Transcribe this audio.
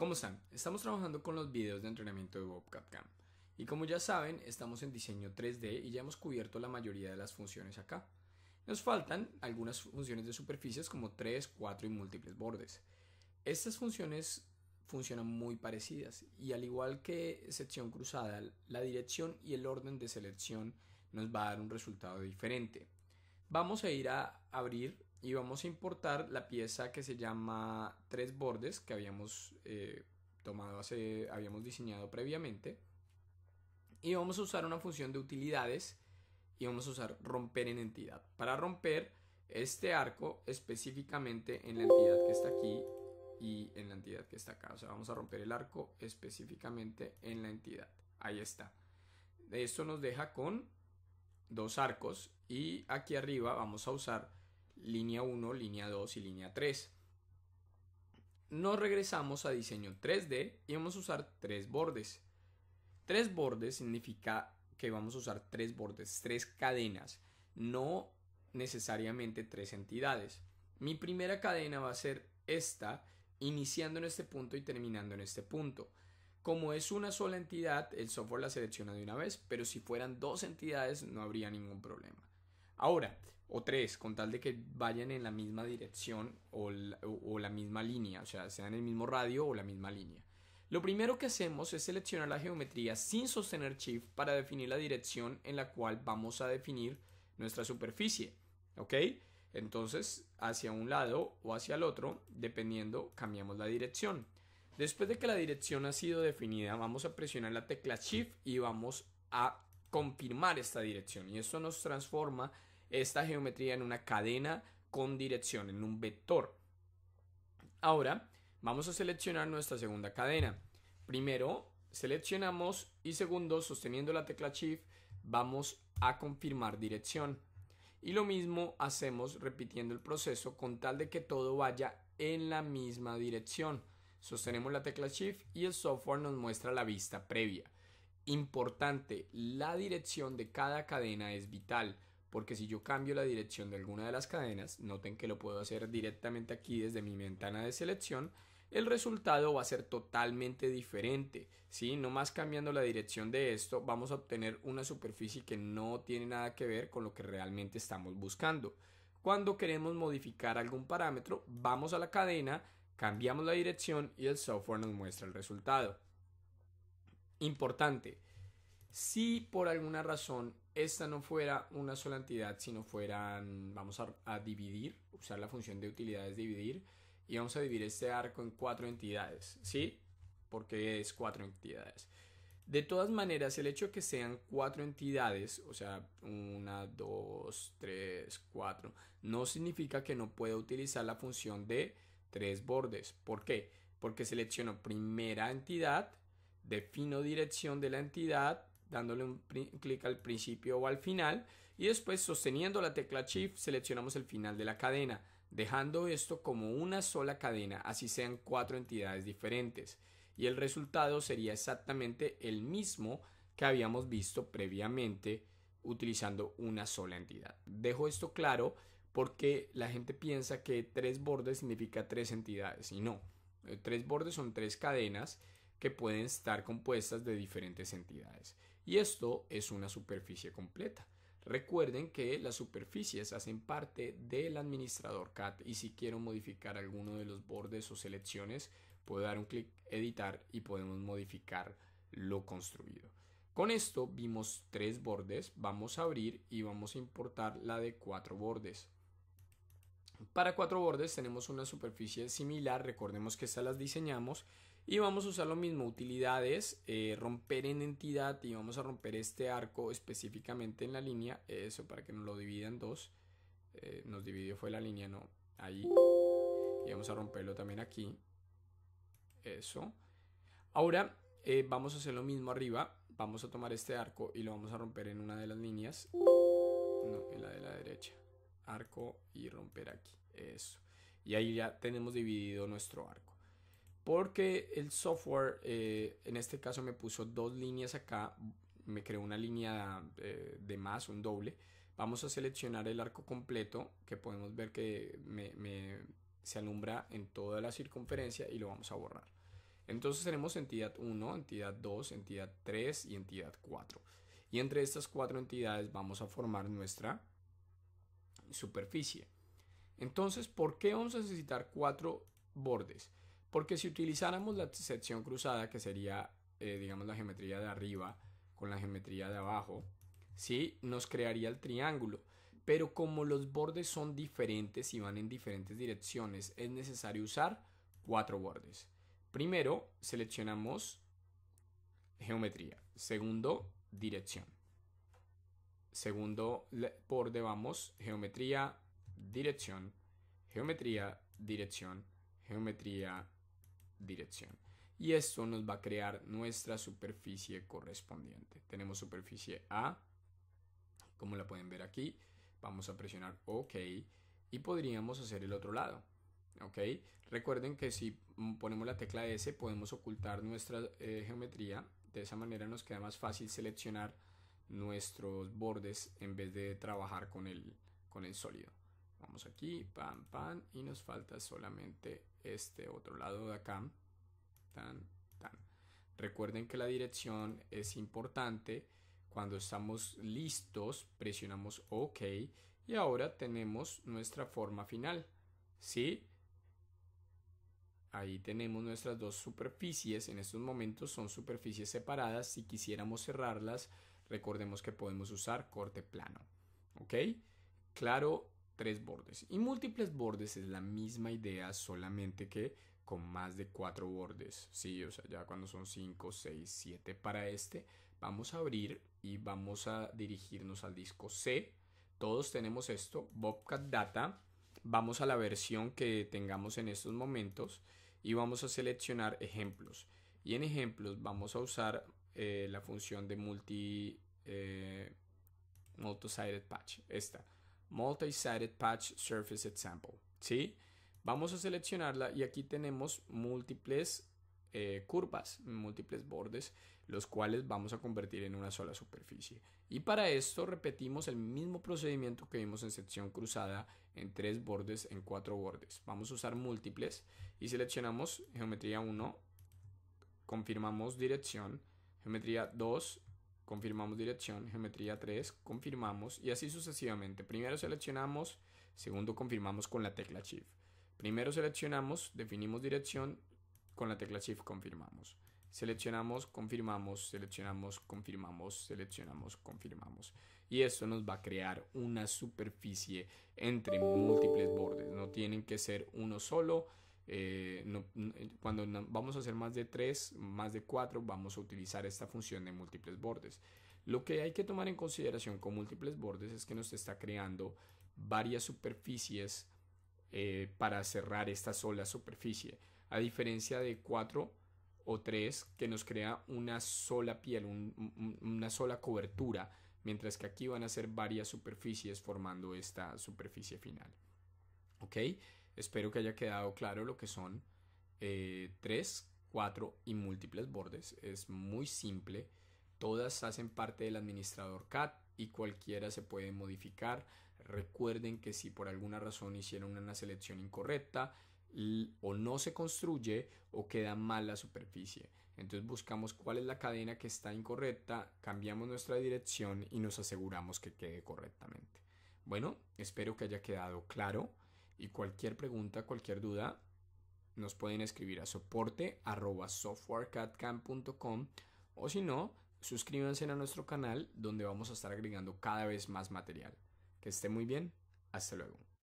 ¿Cómo están? Estamos trabajando con los videos de entrenamiento de Bobcat Y como ya saben, estamos en diseño 3D y ya hemos cubierto la mayoría de las funciones acá. Nos faltan algunas funciones de superficies como 3, 4 y múltiples bordes. Estas funciones funcionan muy parecidas y al igual que sección cruzada, la dirección y el orden de selección nos va a dar un resultado diferente. Vamos a ir a abrir y vamos a importar la pieza que se llama tres bordes que habíamos eh, tomado habíamos diseñado previamente y vamos a usar una función de utilidades y vamos a usar romper en entidad para romper este arco específicamente en la entidad que está aquí y en la entidad que está acá o sea vamos a romper el arco específicamente en la entidad ahí está esto nos deja con dos arcos y aquí arriba vamos a usar línea 1, línea 2 y línea 3. Nos regresamos a diseño 3D y vamos a usar tres bordes. Tres bordes significa que vamos a usar tres bordes, tres cadenas, no necesariamente tres entidades. Mi primera cadena va a ser esta, iniciando en este punto y terminando en este punto. Como es una sola entidad, el software la selecciona de una vez, pero si fueran dos entidades no habría ningún problema. Ahora, o tres, con tal de que vayan en la misma dirección o la, misma línea, o sea, en el mismo radio o la misma línea. Lo primero que hacemos es seleccionar la geometría sin sostener Shift para definir la dirección en la cual vamos a definir nuestra superficie, ¿ok? Entonces, hacia un lado o hacia el otro, dependiendo, cambiamos la dirección. Después de que la dirección ha sido definida, vamos a presionar la tecla Shift y vamos a confirmar esta dirección. Y esto nos transforma esta geometría en una cadena con dirección, en un vector. Ahora, vamos a seleccionar nuestra segunda cadena. Primero, seleccionamos y segundo, sosteniendo la tecla Shift, vamos a confirmar dirección. Y lo mismo hacemos repitiendo el proceso con tal de que todo vaya en la misma dirección. Sostenemos la tecla Shift y el software nos muestra la vista previa. Importante, la dirección de cada cadena es vital porque si yo cambio la dirección de alguna de las cadenas, noten que lo puedo hacer directamente aquí desde mi ventana de selección, el resultado va a ser totalmente diferente. ¿sí? más cambiando la dirección de esto, vamos a obtener una superficie que no tiene nada que ver con lo que realmente estamos buscando. Cuando queremos modificar algún parámetro, vamos a la cadena, cambiamos la dirección y el software nos muestra el resultado. Importante, si por alguna razón esta no fuera una sola entidad, sino fueran, vamos a, dividir, usar la función de utilidades dividir, y vamos a dividir este arco en cuatro entidades, ¿sí? Porque es cuatro entidades. De todas maneras, el hecho que sean cuatro entidades, o sea, una, dos, tres, cuatro, no significa que no pueda utilizar la función de tres bordes. ¿Por qué? Porque selecciono primera entidad, defino dirección de la entidad, dándole un clic al principio o al final y después sosteniendo la tecla Shift seleccionamos el final de la cadena, dejando esto como una sola cadena, así sean cuatro entidades diferentes y el resultado sería exactamente el mismo que habíamos visto previamente utilizando una sola entidad. Dejo esto claro porque la gente piensa que tres bordes significa tres entidades y no. Eh, tres bordes son tres cadenas que pueden estar compuestas de diferentes entidades y esto es una superficie completa. Recuerden que las superficies hacen parte del administrador CAT y si quiero modificar alguno de los bordes o selecciones, puedo dar un clic editar y podemos modificar lo construido. Con esto vimos tres bordes, vamos a abrir y vamos a importar la de cuatro bordes. Para cuatro bordes tenemos una superficie similar, recordemos que estas las diseñamos y vamos a usar lo mismo, utilidades, eh, romper en entidad y vamos a romper este arco específicamente en la línea, eso para que nos lo divida en dos, eh, nos dividió fue la línea, no, ahí, y vamos a romperlo también aquí, eso. Ahora eh, vamos a hacer lo mismo arriba, vamos a tomar este arco y lo vamos a romper en una de las líneas, no, en la de la derecha, arco y romper aquí, eso. Y ahí ya tenemos dividido nuestro arco porque el software eh, en este caso me puso dos líneas acá me creó una línea eh, de más un doble vamos a seleccionar el arco completo que podemos ver que se alumbra en toda la circunferencia y lo vamos a borrar entonces tenemos entidad 1 entidad 2 entidad 3 y entidad 4 y entre estas cuatro entidades vamos a formar nuestra superficie entonces por qué vamos a necesitar cuatro bordes porque si utilizáramos la sección cruzada, que sería, eh, digamos, la geometría de arriba con la geometría de abajo, ¿sí? nos crearía el triángulo. Pero como los bordes son diferentes y van en diferentes direcciones, es necesario usar cuatro bordes. Primero, seleccionamos geometría. Segundo, dirección. Segundo borde vamos, geometría, dirección, geometría, dirección, geometría, dirección. Y esto nos va a crear nuestra superficie correspondiente. Tenemos superficie A, como la pueden ver aquí. Vamos a presionar OK y podríamos hacer el otro lado. ¿ok? Recuerden que si ponemos la tecla S podemos ocultar nuestra eh, geometría. De esa manera nos queda más fácil seleccionar nuestros bordes en vez de trabajar con con el sólido aquí, pam, pan y nos falta solamente este otro lado de acá, tan, tan. Recuerden que la dirección es importante. Cuando estamos listos, presionamos OK y ahora tenemos nuestra forma final. ¿Sí? Ahí tenemos nuestras dos superficies. En estos momentos son superficies separadas. Si quisiéramos cerrarlas, recordemos que podemos usar corte plano. ¿Ok? Claro, tres bordes. Y múltiples bordes es la misma idea, solamente que con más de cuatro bordes. Sí, o sea, ya cuando son cinco seis siete para este, vamos a abrir y vamos a dirigirnos al disco C. Todos tenemos esto, Bobcat Data. Vamos a la versión que tengamos en estos momentos y vamos a seleccionar ejemplos. Y en ejemplos vamos a usar eh, la función de multi eh, multi-sided patch, esta. Multi-Sided Patch Surface Example. ¿sí? Vamos a seleccionarla y aquí tenemos múltiples eh, curvas, múltiples bordes, los cuales vamos a convertir en una sola superficie. Y para esto repetimos el mismo procedimiento que vimos en sección cruzada en tres bordes, en cuatro bordes. Vamos a usar múltiples y seleccionamos geometría 1, confirmamos dirección, geometría 2, confirmamos dirección, geometría 3, confirmamos y así sucesivamente. Primero seleccionamos, segundo confirmamos con la tecla Shift. Primero seleccionamos, definimos dirección, con la tecla Shift confirmamos. Seleccionamos, confirmamos, seleccionamos, confirmamos, seleccionamos, confirmamos. Y esto nos va a crear una superficie entre múltiples bordes. No tienen que ser uno solo. Eh, no, eh, cuando vamos a hacer más de 3, más de 4, vamos a utilizar esta función de múltiples bordes. Lo que hay que tomar en consideración con múltiples bordes es que nos está creando varias superficies eh, para cerrar esta sola superficie. A diferencia de 4 o 3 que nos crea una sola piel, una sola cobertura, mientras que aquí van a ser varias superficies formando esta superficie final. ¿Ok? Espero que haya quedado claro lo que son eh, tres, cuatro y múltiples bordes. Es muy simple. Todas hacen parte del administrador CAT y cualquiera se puede modificar. Recuerden que si por alguna razón hicieron una selección incorrecta, o no se construye o queda mal la superficie. Entonces buscamos cuál es la cadena que está incorrecta, cambiamos nuestra dirección y nos aseguramos que quede correctamente. Bueno, espero que haya quedado claro. Y cualquier pregunta, cualquier duda, nos pueden escribir a soporte o si no, suscríbanse a nuestro canal donde vamos a estar agregando cada vez más material. Que esté muy bien, hasta luego.